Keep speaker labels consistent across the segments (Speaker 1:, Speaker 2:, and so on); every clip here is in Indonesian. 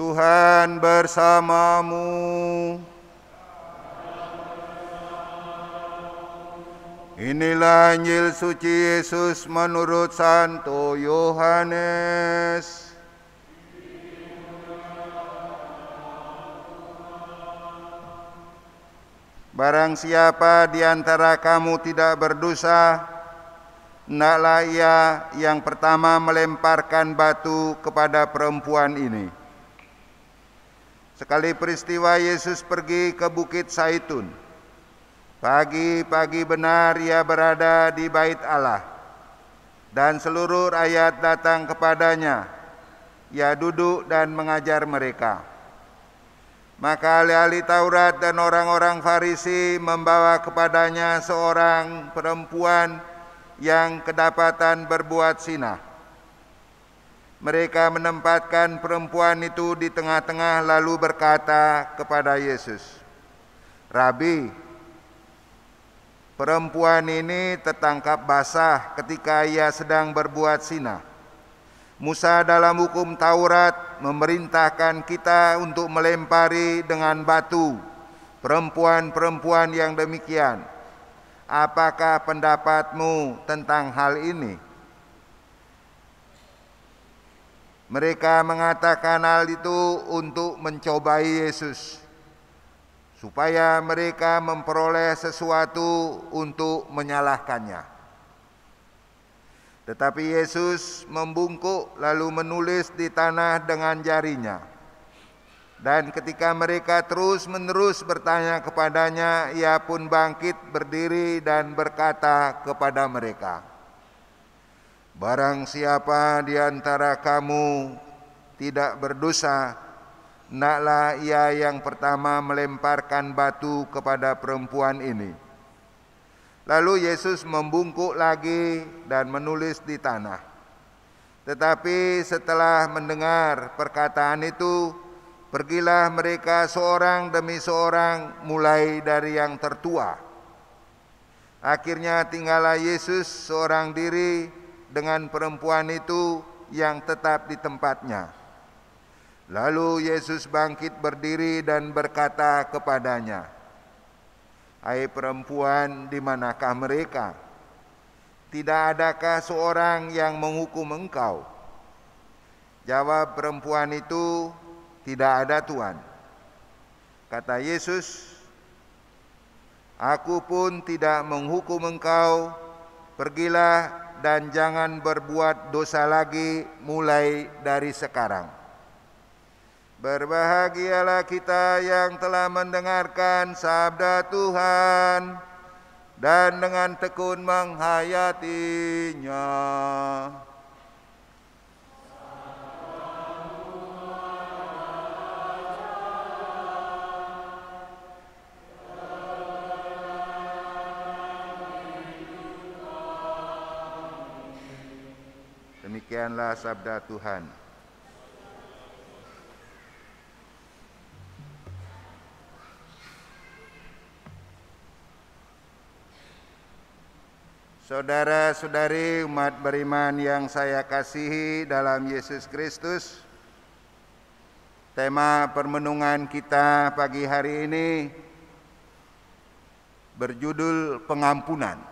Speaker 1: Tuhan bersamamu. Inilah Injil suci Yesus menurut Santo Yohanes. Barang siapa di antara kamu tidak berdosa, hendaklah ia yang pertama melemparkan batu kepada perempuan ini. Sekali peristiwa Yesus pergi ke Bukit Saitun. Pagi-pagi benar ia berada di bait Allah. Dan seluruh rakyat datang kepadanya. Ia duduk dan mengajar mereka. Maka ahli-ahli Taurat dan orang-orang Farisi membawa kepadanya seorang perempuan yang kedapatan berbuat sinah mereka menempatkan perempuan itu di tengah-tengah lalu berkata kepada Yesus, "Rabi, perempuan ini tertangkap basah ketika ia sedang berbuat sinar. Musa dalam hukum Taurat memerintahkan kita untuk melempari dengan batu perempuan-perempuan yang demikian. Apakah pendapatmu tentang hal ini?" Mereka mengatakan hal itu untuk mencobai Yesus, supaya mereka memperoleh sesuatu untuk menyalahkannya. Tetapi Yesus membungkuk lalu menulis di tanah dengan jarinya. Dan ketika mereka terus-menerus bertanya kepadanya, ia pun bangkit berdiri dan berkata kepada mereka, Barang siapa di antara kamu tidak berdosa, naklah ia yang pertama melemparkan batu kepada perempuan ini. Lalu Yesus membungkuk lagi dan menulis di tanah. Tetapi setelah mendengar perkataan itu, pergilah mereka seorang demi seorang, mulai dari yang tertua. Akhirnya tinggallah Yesus seorang diri dengan perempuan itu yang tetap di tempatnya. Lalu Yesus bangkit berdiri dan berkata kepadanya, "Hai perempuan, di manakah mereka? Tidak adakah seorang yang menghukum engkau?" Jawab perempuan itu, "Tidak ada, Tuhan." Kata Yesus, "Aku pun tidak menghukum engkau. Pergilah dan jangan berbuat dosa lagi mulai dari sekarang. Berbahagialah kita yang telah mendengarkan sabda Tuhan dan dengan tekun menghayatinya. Demikianlah sabda Tuhan. Saudara-saudari umat beriman yang saya kasihi dalam Yesus Kristus, tema permenungan kita pagi hari ini berjudul pengampunan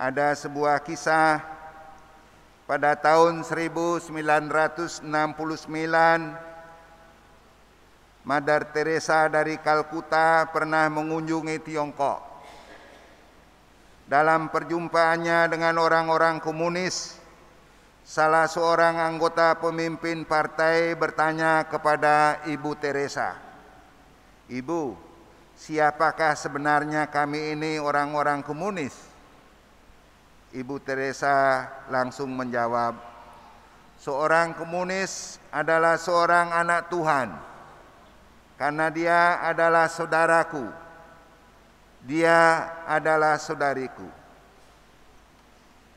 Speaker 1: ada sebuah kisah pada tahun 1969 Madar Teresa dari Kalkuta pernah mengunjungi Tiongkok. Dalam perjumpaannya dengan orang-orang komunis, salah seorang anggota pemimpin partai bertanya kepada Ibu Teresa, "Ibu, siapakah sebenarnya kami ini orang-orang komunis?" Ibu Teresa langsung menjawab, "Seorang komunis adalah seorang anak Tuhan, karena dia adalah saudaraku. Dia adalah saudariku."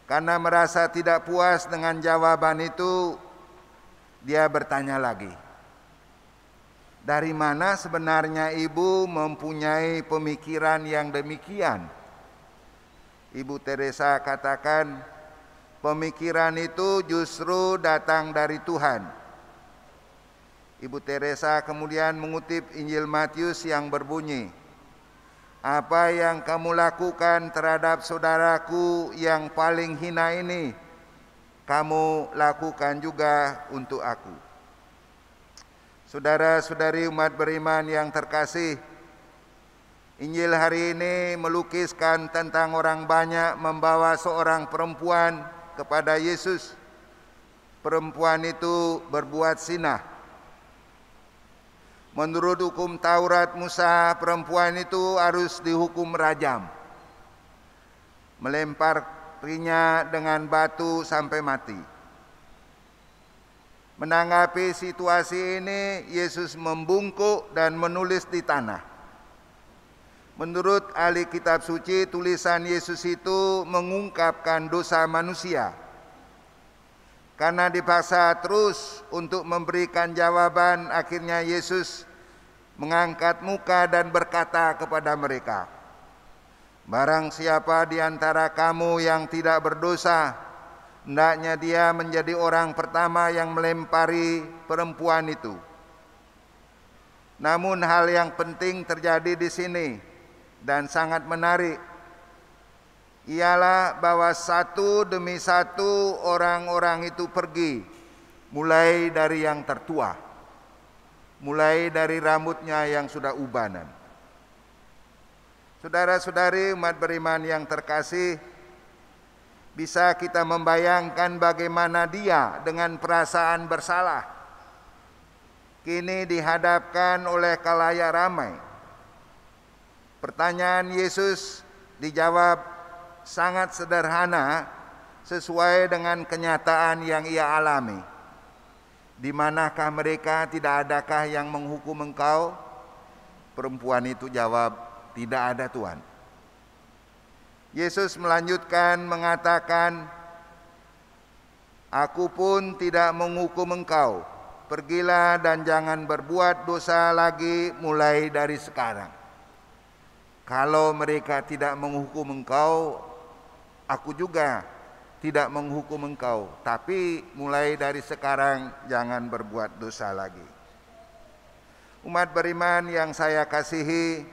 Speaker 1: Karena merasa tidak puas dengan jawaban itu, dia bertanya lagi, "Dari mana sebenarnya ibu mempunyai pemikiran yang demikian?" Ibu Teresa katakan, pemikiran itu justru datang dari Tuhan. Ibu Teresa kemudian mengutip Injil Matius yang berbunyi, apa yang kamu lakukan terhadap saudaraku yang paling hina ini, kamu lakukan juga untuk aku. Saudara-saudari umat beriman yang terkasih, Injil hari ini melukiskan tentang orang banyak membawa seorang perempuan kepada Yesus. Perempuan itu berbuat sinah. Menurut hukum Taurat Musa, perempuan itu harus dihukum rajam. Melemparinya dengan batu sampai mati. Menanggapi situasi ini, Yesus membungkuk dan menulis di tanah. Menurut ahli kitab suci, tulisan Yesus itu mengungkapkan dosa manusia. Karena dipaksa terus untuk memberikan jawaban, akhirnya Yesus mengangkat muka dan berkata kepada mereka, Barang siapa di antara kamu yang tidak berdosa, hendaknya dia menjadi orang pertama yang melempari perempuan itu. Namun hal yang penting terjadi di sini, dan sangat menarik ialah bahwa satu demi satu orang-orang itu pergi mulai dari yang tertua mulai dari rambutnya yang sudah ubanan Saudara-saudari umat beriman yang terkasih bisa kita membayangkan bagaimana dia dengan perasaan bersalah kini dihadapkan oleh kalayak ramai Pertanyaan Yesus dijawab sangat sederhana sesuai dengan kenyataan yang ia alami. Di manakah mereka? Tidak adakah yang menghukum engkau? Perempuan itu jawab, "Tidak ada, Tuhan." Yesus melanjutkan mengatakan, "Aku pun tidak menghukum engkau. Pergilah dan jangan berbuat dosa lagi mulai dari sekarang." Kalau mereka tidak menghukum engkau, aku juga tidak menghukum engkau. Tapi mulai dari sekarang jangan berbuat dosa lagi. Umat beriman yang saya kasihi,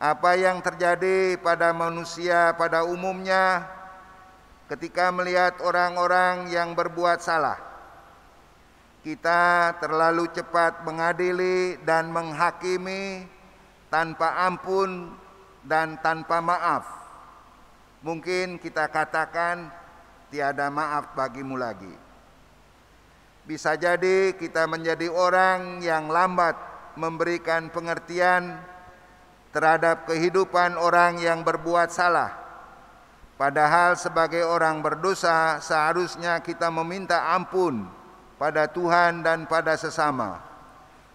Speaker 1: apa yang terjadi pada manusia pada umumnya ketika melihat orang-orang yang berbuat salah. Kita terlalu cepat mengadili dan menghakimi tanpa ampun dan tanpa maaf. Mungkin kita katakan tiada maaf bagimu lagi. Bisa jadi kita menjadi orang yang lambat memberikan pengertian terhadap kehidupan orang yang berbuat salah. Padahal sebagai orang berdosa seharusnya kita meminta ampun pada Tuhan dan pada sesama.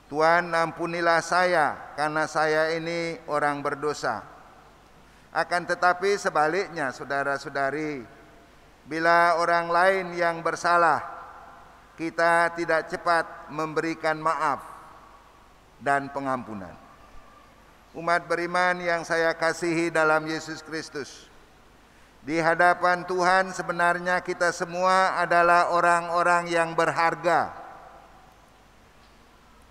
Speaker 1: Tuhan ampunilah saya karena saya ini orang berdosa. Akan tetapi sebaliknya saudara-saudari, bila orang lain yang bersalah, kita tidak cepat memberikan maaf dan pengampunan. Umat beriman yang saya kasihi dalam Yesus Kristus, di hadapan Tuhan sebenarnya kita semua adalah orang-orang yang berharga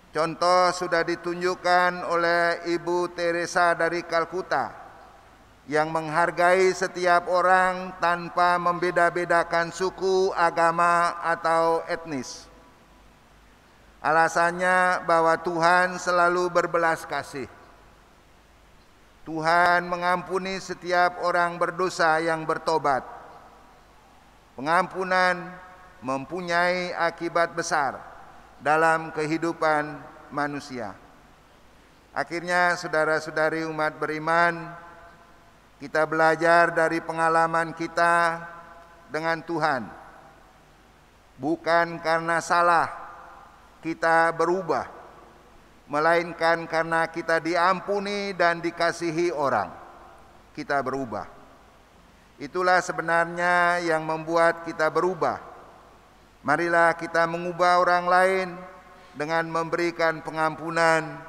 Speaker 1: Contoh sudah ditunjukkan oleh Ibu Teresa dari Kalkuta yang menghargai setiap orang tanpa membeda-bedakan suku, agama, atau etnis. Alasannya bahwa Tuhan selalu berbelas kasih. Tuhan mengampuni setiap orang berdosa yang bertobat. Pengampunan mempunyai akibat besar dalam kehidupan manusia. Akhirnya saudara-saudari umat beriman, kita belajar dari pengalaman kita dengan Tuhan. Bukan karena salah kita berubah, melainkan karena kita diampuni dan dikasihi orang. Kita berubah. Itulah sebenarnya yang membuat kita berubah Marilah kita mengubah orang lain dengan memberikan pengampunan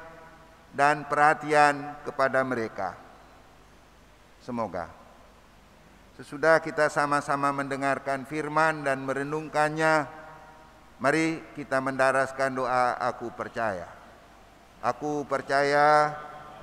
Speaker 1: dan perhatian kepada mereka. Semoga sesudah kita sama-sama mendengarkan firman dan merenungkannya, mari kita mendaraskan doa aku percaya. Aku percaya